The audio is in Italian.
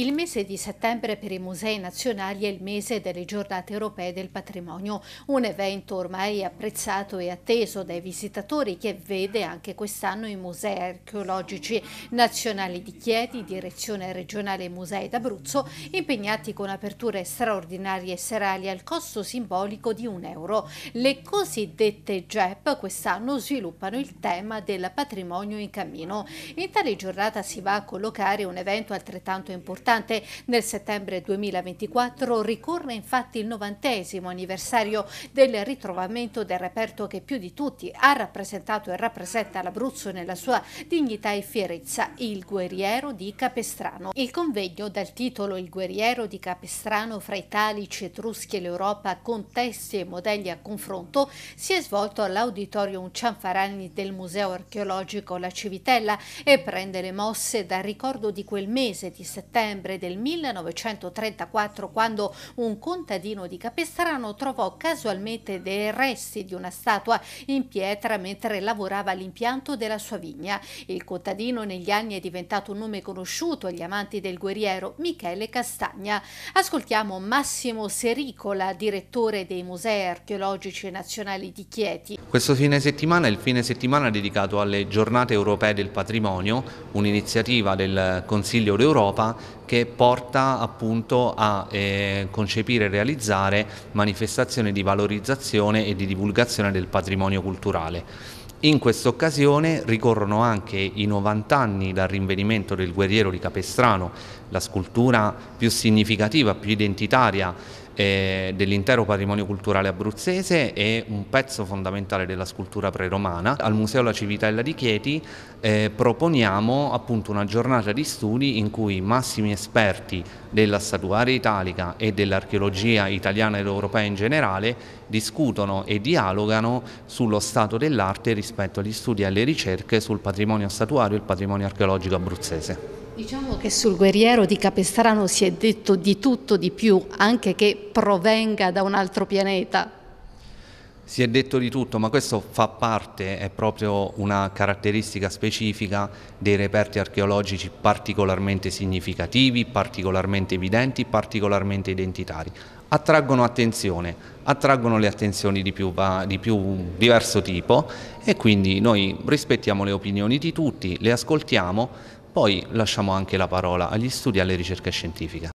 Il mese di settembre per i musei nazionali è il mese delle giornate europee del patrimonio, un evento ormai apprezzato e atteso dai visitatori che vede anche quest'anno i musei archeologici nazionali di Chieti, direzione regionale Musei d'Abruzzo, impegnati con aperture straordinarie e serali al costo simbolico di un euro. Le cosiddette GEP quest'anno sviluppano il tema del patrimonio in cammino. In tale giornata si va a collocare un evento altrettanto importante importante. Nel settembre 2024 ricorre infatti il novantesimo anniversario del ritrovamento del reperto che più di tutti ha rappresentato e rappresenta l'Abruzzo nella sua dignità e fierezza, il guerriero di Capestrano. Il convegno dal titolo Il guerriero di Capestrano fra italici, etruschi e l'Europa, contesti e modelli a confronto, si è svolto all'Auditorium Cianfarani del Museo Archeologico La Civitella e prende le mosse dal ricordo di quel mese di settembre novembre del 1934 quando un contadino di Capestrano trovò casualmente dei resti di una statua in pietra mentre lavorava all'impianto della sua vigna. Il contadino negli anni è diventato un nome conosciuto agli amanti del guerriero Michele Castagna. Ascoltiamo Massimo Sericola, direttore dei Musei Archeologici Nazionali di Chieti. Questo fine settimana è il fine settimana dedicato alle giornate europee del patrimonio, un'iniziativa del Consiglio d'Europa che porta appunto a eh, concepire e realizzare manifestazioni di valorizzazione e di divulgazione del patrimonio culturale. In questa occasione ricorrono anche i 90 anni dal rinvenimento del guerriero di Capestrano, la scultura più significativa, più identitaria eh, dell'intero patrimonio culturale abruzzese e un pezzo fondamentale della scultura preromana. Al Museo La Civitella di Chieti eh, proponiamo appunto una giornata di studi in cui massimi esperti della statuaria italica e dell'archeologia italiana ed europea in generale discutono e dialogano sullo stato dell'arte rispetto agli studi e alle ricerche sul patrimonio statuario e il patrimonio archeologico abruzzese. Diciamo che sul guerriero di Capestrano si è detto di tutto di più, anche che provenga da un altro pianeta. Si è detto di tutto, ma questo fa parte, è proprio una caratteristica specifica dei reperti archeologici particolarmente significativi, particolarmente evidenti, particolarmente identitari. Attraggono attenzione, attraggono le attenzioni di più, di più diverso tipo e quindi noi rispettiamo le opinioni di tutti, le ascoltiamo, poi lasciamo anche la parola agli studi e alle ricerche scientifiche.